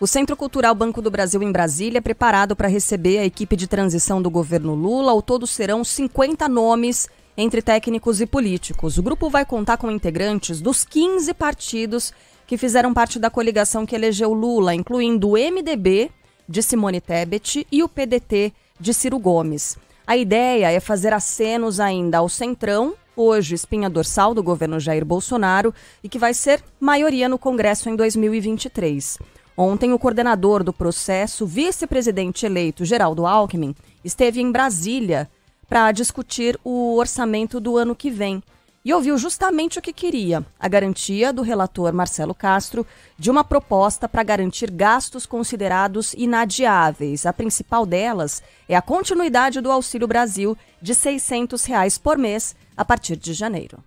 O Centro Cultural Banco do Brasil em Brasília é preparado para receber a equipe de transição do governo Lula. Ao todo serão 50 nomes entre técnicos e políticos. O grupo vai contar com integrantes dos 15 partidos que fizeram parte da coligação que elegeu Lula, incluindo o MDB de Simone Tebet e o PDT de Ciro Gomes. A ideia é fazer acenos ainda ao Centrão, hoje espinha dorsal do governo Jair Bolsonaro, e que vai ser maioria no Congresso em 2023. Ontem, o coordenador do processo, vice-presidente eleito Geraldo Alckmin, esteve em Brasília para discutir o orçamento do ano que vem e ouviu justamente o que queria: a garantia do relator Marcelo Castro de uma proposta para garantir gastos considerados inadiáveis. A principal delas é a continuidade do Auxílio Brasil de R$ 600 reais por mês a partir de janeiro.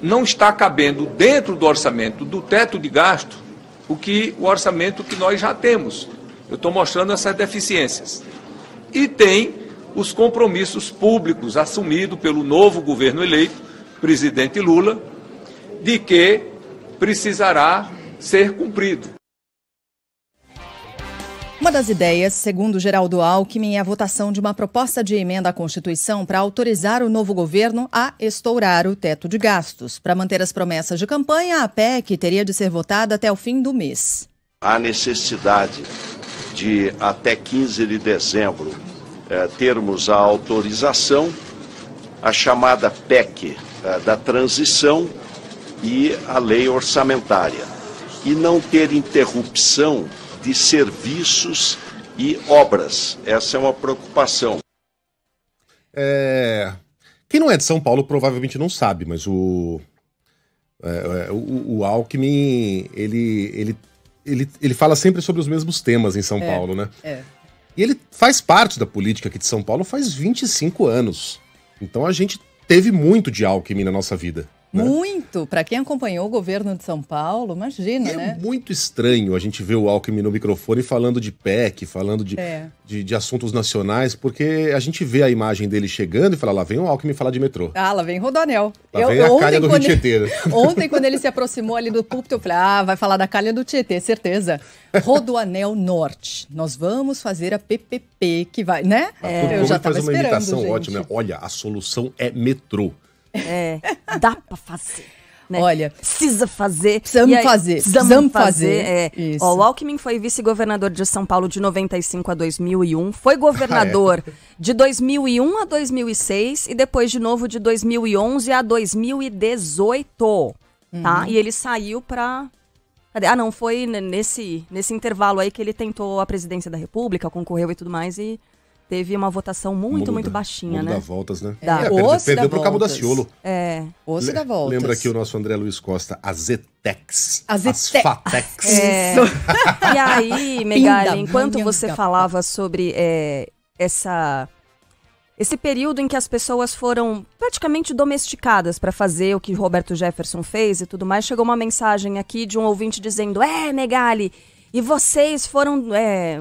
Não está cabendo dentro do orçamento do teto de gasto o que o orçamento que nós já temos. Eu estou mostrando essas deficiências. E tem os compromissos públicos assumidos pelo novo governo eleito, presidente Lula, de que precisará ser cumprido. Uma das ideias, segundo Geraldo Alckmin, é a votação de uma proposta de emenda à Constituição para autorizar o novo governo a estourar o teto de gastos. Para manter as promessas de campanha, a PEC teria de ser votada até o fim do mês. Há necessidade de, até 15 de dezembro, eh, termos a autorização, a chamada PEC eh, da transição e a lei orçamentária. E não ter interrupção de serviços e obras. Essa é uma preocupação. É... Quem não é de São Paulo provavelmente não sabe, mas o, é, é o, o, Alckmin, ele, ele, ele, ele fala sempre sobre os mesmos temas em São é, Paulo, né? É. E ele faz parte da política aqui de São Paulo faz 25 anos. Então a gente teve muito de Alckmin na nossa vida. Né? Muito. Né? Para quem acompanhou o governo de São Paulo, imagina, e é né? É muito estranho a gente ver o Alckmin no microfone falando de PEC, falando de, é. de, de, assuntos nacionais, porque a gente vê a imagem dele chegando e fala, lá vem o Alckmin falar de metrô. Ah, lá vem Rodonel. Lá eu, vem a calha do Rio Tietê. Ontem, quando ele se aproximou ali do púlpito, eu falei, ah, vai falar da calha do Tietê, certeza. Rodoanel Norte. Nós vamos fazer a PPP que vai, né? É, eu já estava esperando, uma imitação gente. ótima. Né? Olha, a solução é metrô. É, dá pra fazer. Né? Olha, precisa fazer. Precisamos aí, fazer. Precisamos, precisamos fazer. fazer. É. Ó, o Alckmin foi vice-governador de São Paulo de 95 a 2001, foi governador ah, é. de 2001 a 2006 e depois de novo de 2011 a 2018, tá? uhum. tá? E ele saiu para Ah, não, foi nesse nesse intervalo aí que ele tentou a presidência da República, concorreu e tudo mais e teve uma votação muito, muito baixinha, né? Dá voltas, né? Dá. É, perdeu, perdeu pro Cabo da Ciolo. É, osso da volta. Lembra aqui o nosso André Luiz Costa, a Zetex. A Zetex. Fatex. É. e aí, Megali, enquanto você falava sobre é, essa esse período em que as pessoas foram praticamente domesticadas para fazer o que Roberto Jefferson fez e tudo mais, chegou uma mensagem aqui de um ouvinte dizendo: É, Megali, e vocês foram é,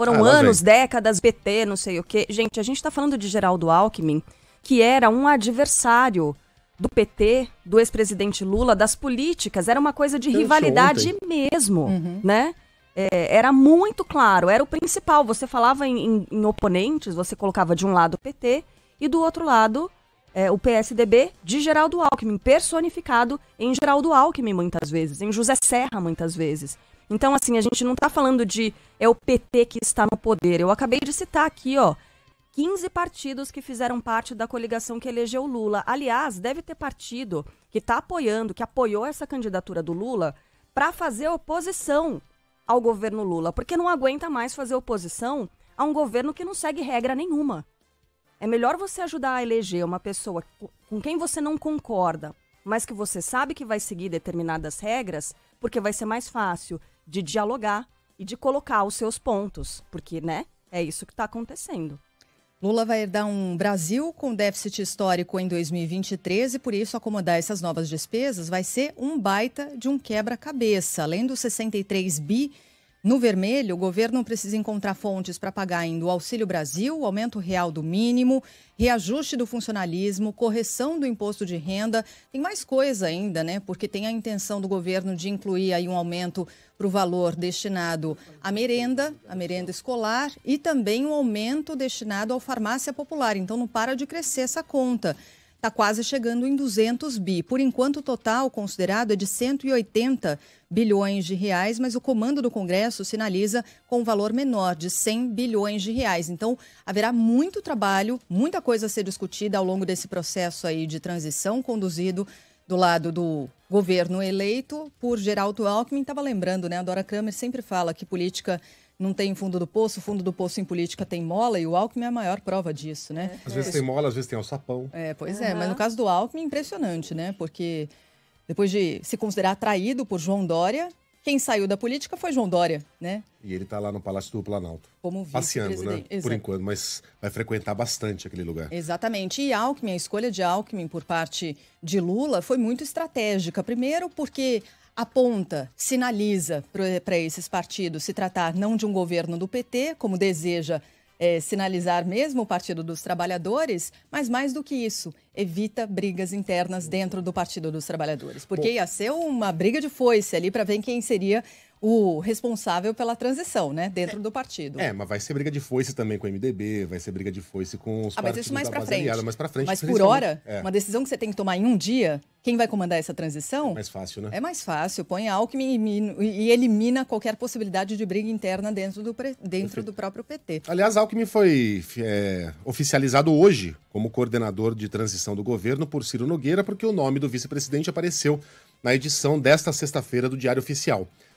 foram ah, anos, vem. décadas, PT, não sei o quê. Gente, a gente está falando de Geraldo Alckmin, que era um adversário do PT, do ex-presidente Lula, das políticas. Era uma coisa de Eu rivalidade mesmo, uhum. né? É, era muito claro, era o principal. Você falava em, em, em oponentes, você colocava de um lado o PT e do outro lado é, o PSDB de Geraldo Alckmin, personificado em Geraldo Alckmin muitas vezes, em José Serra muitas vezes. Então, assim, a gente não está falando de é o PT que está no poder. Eu acabei de citar aqui, ó, 15 partidos que fizeram parte da coligação que elegeu Lula. Aliás, deve ter partido que está apoiando, que apoiou essa candidatura do Lula para fazer oposição ao governo Lula, porque não aguenta mais fazer oposição a um governo que não segue regra nenhuma. É melhor você ajudar a eleger uma pessoa com quem você não concorda, mas que você sabe que vai seguir determinadas regras, porque vai ser mais fácil de dialogar e de colocar os seus pontos, porque, né, é isso que está acontecendo. Lula vai herdar um Brasil com déficit histórico em 2023 e, por isso, acomodar essas novas despesas vai ser um baita de um quebra-cabeça. Além dos 63 bi no vermelho, o governo precisa encontrar fontes para pagar ainda o Auxílio Brasil, aumento real do mínimo, reajuste do funcionalismo, correção do imposto de renda. Tem mais coisa ainda, né? Porque tem a intenção do governo de incluir aí um aumento para o valor destinado à merenda, à merenda escolar, e também um aumento destinado ao farmácia popular. Então não para de crescer essa conta está quase chegando em 200 bi. Por enquanto, o total considerado é de 180 bilhões de reais, mas o comando do Congresso sinaliza com um valor menor de 100 bilhões de reais. Então, haverá muito trabalho, muita coisa a ser discutida ao longo desse processo aí de transição conduzido do lado do governo eleito por Geraldo Alckmin. Estava lembrando, né? A Dora Kramer sempre fala que política não tem fundo do poço, fundo do poço em política tem mola e o Alckmin é a maior prova disso, né? É. Às vezes é. tem mola, às vezes tem alçapão. É, pois uhum. é, mas no caso do Alckmin, impressionante, né? Porque depois de se considerar traído por João Dória, quem saiu da política foi João Dória, né? E ele está lá no Palácio do Planalto. Como vice Passeando, né? Exato. Por enquanto, mas vai frequentar bastante aquele lugar. Exatamente. E Alckmin, a escolha de Alckmin por parte de Lula foi muito estratégica. Primeiro, porque aponta, sinaliza para esses partidos se tratar não de um governo do PT, como deseja é, sinalizar mesmo o Partido dos Trabalhadores, mas mais do que isso, evita brigas internas dentro do Partido dos Trabalhadores, porque Bom. ia ser uma briga de foice ali para ver quem seria o responsável pela transição, né? Dentro é. do partido. É, mas vai ser briga de foice também com o MDB, vai ser briga de foice com os ah, partidos mas isso mais da frente. Aliada, mais pra frente. Mas por hora, é. uma decisão que você tem que tomar em um dia, quem vai comandar essa transição? É mais fácil, né? É mais fácil. Põe Alckmin e, e elimina qualquer possibilidade de briga interna dentro do, dentro do próprio PT. Aliás, Alckmin foi é, oficializado hoje como coordenador de transição do governo por Ciro Nogueira, porque o nome do vice-presidente apareceu na edição desta sexta-feira do Diário Oficial.